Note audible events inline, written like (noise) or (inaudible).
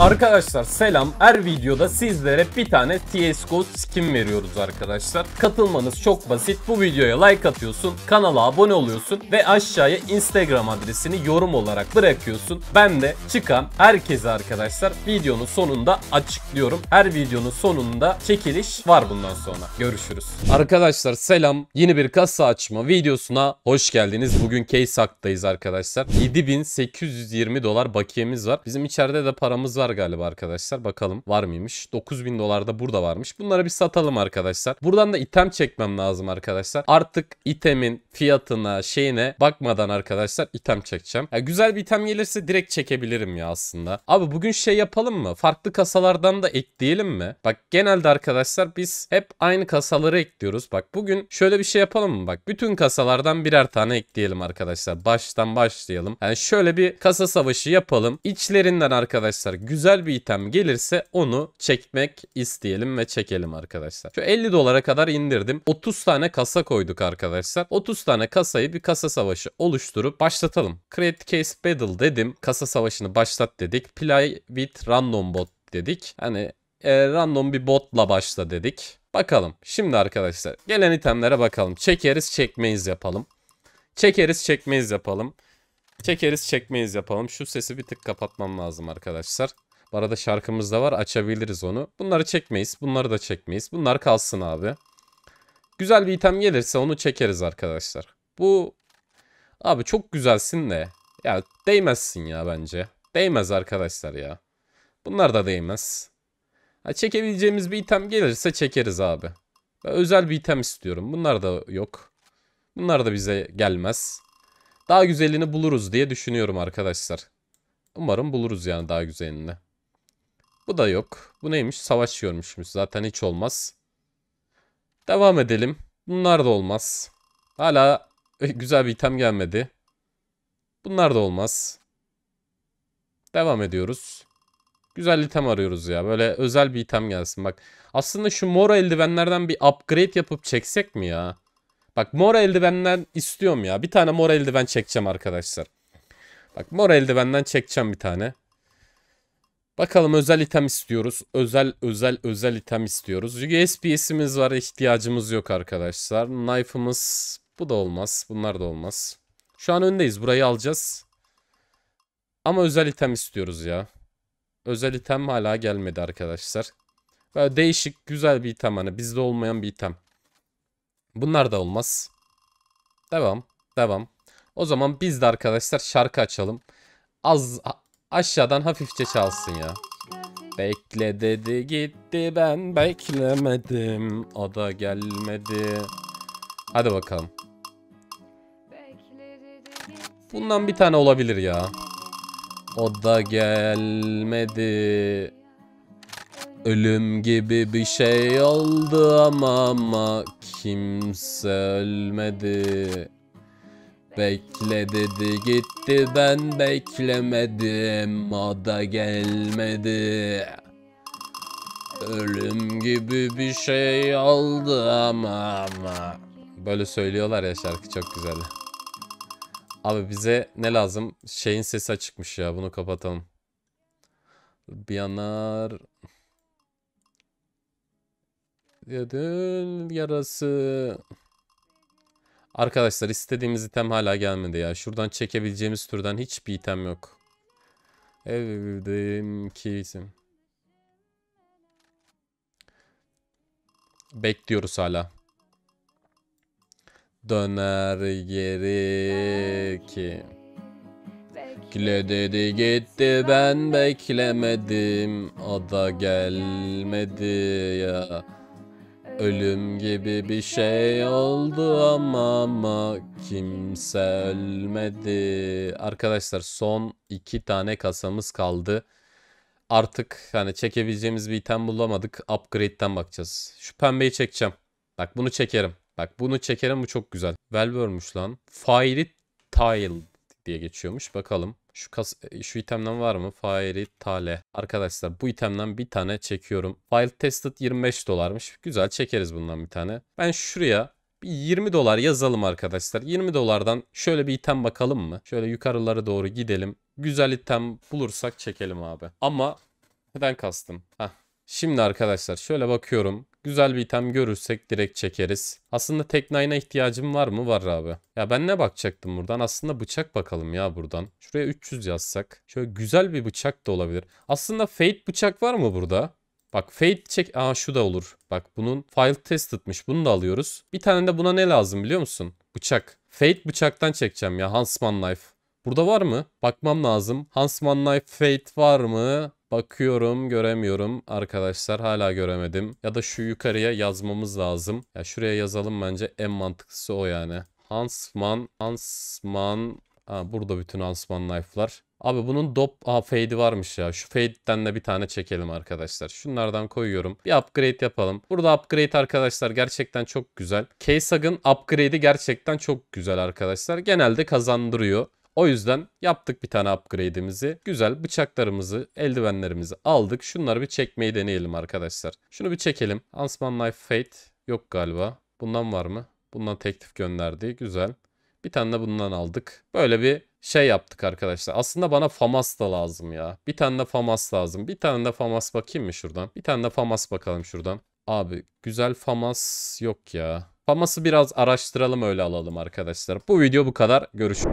Arkadaşlar selam. Her videoda sizlere bir tane CSGO skin veriyoruz arkadaşlar. Katılmanız çok basit. Bu videoya like atıyorsun, kanala abone oluyorsun ve aşağıya Instagram adresini yorum olarak bırakıyorsun. Ben de çıkan herkese arkadaşlar videonun sonunda açıklıyorum. Her videonun sonunda çekiliş var bundan sonra. Görüşürüz. Arkadaşlar selam. Yeni bir kasa açma videosuna hoş geldiniz. Bugün case haktayız arkadaşlar. 7820 dolar bakiyemiz var. Bizim içeride de paramız var var galiba arkadaşlar. Bakalım var mıymış? 9000 dolar da burada varmış. Bunlara bir satalım arkadaşlar. Buradan da item çekmem lazım arkadaşlar. Artık itemin fiyatına şeyine bakmadan arkadaşlar item çekeceğim. Ya güzel bir item gelirse direkt çekebilirim ya aslında. Abi bugün şey yapalım mı? Farklı kasalardan da ekleyelim mi? Bak genelde arkadaşlar biz hep aynı kasaları ekliyoruz. Bak bugün şöyle bir şey yapalım mı? Bak bütün kasalardan birer tane ekleyelim arkadaşlar. Baştan başlayalım. Yani şöyle bir kasa savaşı yapalım. İçlerinden arkadaşlar güzel güzel bir item gelirse onu çekmek isteyelim ve çekelim arkadaşlar. Şu 50 dolara kadar indirdim. 30 tane kasa koyduk arkadaşlar. 30 tane kasayı bir kasa savaşı oluşturup başlatalım. Create Case Battle dedim. Kasa savaşını başlat dedik. Play with Random Bot dedik. Hani e, random bir botla başla dedik. Bakalım. Şimdi arkadaşlar gelen itemlere bakalım. Çekeriz çekmeyiz yapalım. Çekeriz çekmeyiz yapalım. Çekeriz çekmeyiz yapalım. Şu sesi bir tık kapatmam lazım arkadaşlar. Bu arada şarkımız da var açabiliriz onu. Bunları çekmeyiz. Bunları da çekmeyiz. Bunlar kalsın abi. Güzel bir item gelirse onu çekeriz arkadaşlar. Bu abi çok güzelsin de ya değmezsin ya bence. Değmez arkadaşlar ya. Bunlar da değmez. Ha, çekebileceğimiz bir item gelirse çekeriz abi. Ben özel bir item istiyorum. Bunlar da yok. Bunlar da bize gelmez. Daha güzelini buluruz diye düşünüyorum arkadaşlar. Umarım buluruz yani daha güzelini. Bu da yok. Bu neymiş? Savaş yormuşmuş. Zaten hiç olmaz. Devam edelim. Bunlar da olmaz. Hala (laughs) eh, güzel bir item gelmedi. Bunlar da olmaz. Devam ediyoruz. Güzel item arıyoruz ya. Böyle özel bir item gelsin. Bak aslında şu mor eldivenlerden bir upgrade yapıp çeksek mi ya? Bak mor eldivenden istiyorum ya. Bir tane mor eldiven çekeceğim arkadaşlar. Bak mor eldivenden çekeceğim bir tane. Bakalım özel item istiyoruz. Özel özel özel item istiyoruz. USB'simiz var ihtiyacımız yok arkadaşlar. Knife'ımız bu da olmaz. Bunlar da olmaz. Şu an öndeyiz. Burayı alacağız. Ama özel item istiyoruz ya. Özel item hala gelmedi arkadaşlar. Böyle değişik güzel bir item hani bizde olmayan bir item. Bunlar da olmaz. Devam. Devam. O zaman biz de arkadaşlar şarkı açalım. Az aşağıdan hafifçe çalsın ya. Bekle dedi gitti ben beklemedim. O da gelmedi. Hadi bakalım. Bundan bir tane olabilir ya. O da gelmedi. Ölüm gibi bir şey oldu ama ama kimse ölmedi. Bekle dedi gitti ben beklemedim O da gelmedi Ölüm gibi bir şey oldu ama ama Böyle söylüyorlar ya şarkı çok güzel Abi bize ne lazım? Şeyin sesi çıkmış ya bunu kapatalım Bir yanar Yarası Arkadaşlar istediğimiz item hala gelmedi ya. Şuradan çekebileceğimiz türden hiçbir item yok. Evdim ki isim. Bekliyoruz hala. Döner geri ki. Bekle dedi gitti ben beklemedim. O da gelmedi ya. Ölüm gibi bir şey oldu ama ama kimse ölmedi. Arkadaşlar son iki tane kasamız kaldı. Artık hani çekebileceğimiz bir item bulamadık. Upgrade'den bakacağız. Şu pembeyi çekeceğim. Bak bunu çekerim. Bak bunu çekerim bu çok güzel. Velvörmüş lan. Fiery Tile diye geçiyormuş. Bakalım. Şu, kas e, şu itemden var mı? Fairy Tale. Arkadaşlar bu itemden bir tane çekiyorum. File tested 25 dolarmış. Güzel çekeriz bundan bir tane. Ben şuraya bir 20 dolar yazalım arkadaşlar. 20 dolardan şöyle bir item bakalım mı? Şöyle yukarılara doğru gidelim. Güzel item bulursak çekelim abi. Ama neden kastım? Heh. Şimdi arkadaşlar şöyle bakıyorum. Güzel bir item görürsek direkt çekeriz. Aslında tek nine'a ihtiyacım var mı? Var abi. Ya ben ne bakacaktım buradan? Aslında bıçak bakalım ya buradan. Şuraya 300 yazsak. Şöyle güzel bir bıçak da olabilir. Aslında Fate bıçak var mı burada? Bak Fate çek... Aa şu da olur. Bak bunun file tested'mış. Bunu da alıyoruz. Bir tane de buna ne lazım biliyor musun? Bıçak. Fate bıçaktan çekeceğim ya. Huntsman Knife. Burada var mı? Bakmam lazım. Huntsman Knife Fate var mı? Bakıyorum göremiyorum arkadaşlar hala göremedim. Ya da şu yukarıya yazmamız lazım. Ya şuraya yazalım bence en mantıklısı o yani. Hansman, Hansman. Ha, burada bütün Hansman knife'lar. Abi bunun dop Aa, fade'i varmış ya. Şu fade'den de bir tane çekelim arkadaşlar. Şunlardan koyuyorum. Bir upgrade yapalım. Burada upgrade arkadaşlar gerçekten çok güzel. K-Sag'ın upgrade'i gerçekten çok güzel arkadaşlar. Genelde kazandırıyor. O yüzden yaptık bir tane upgrade'imizi. Güzel bıçaklarımızı, eldivenlerimizi aldık. Şunları bir çekmeyi deneyelim arkadaşlar. Şunu bir çekelim. Ansman Knife Fate yok galiba. Bundan var mı? Bundan teklif gönderdi. Güzel. Bir tane de bundan aldık. Böyle bir şey yaptık arkadaşlar. Aslında bana FAMAS da lazım ya. Bir tane de FAMAS lazım. Bir tane de FAMAS bakayım mı şuradan? Bir tane de FAMAS bakalım şuradan. Abi güzel FAMAS yok ya. FAMAS'ı biraz araştıralım öyle alalım arkadaşlar. Bu video bu kadar. Görüşürüz.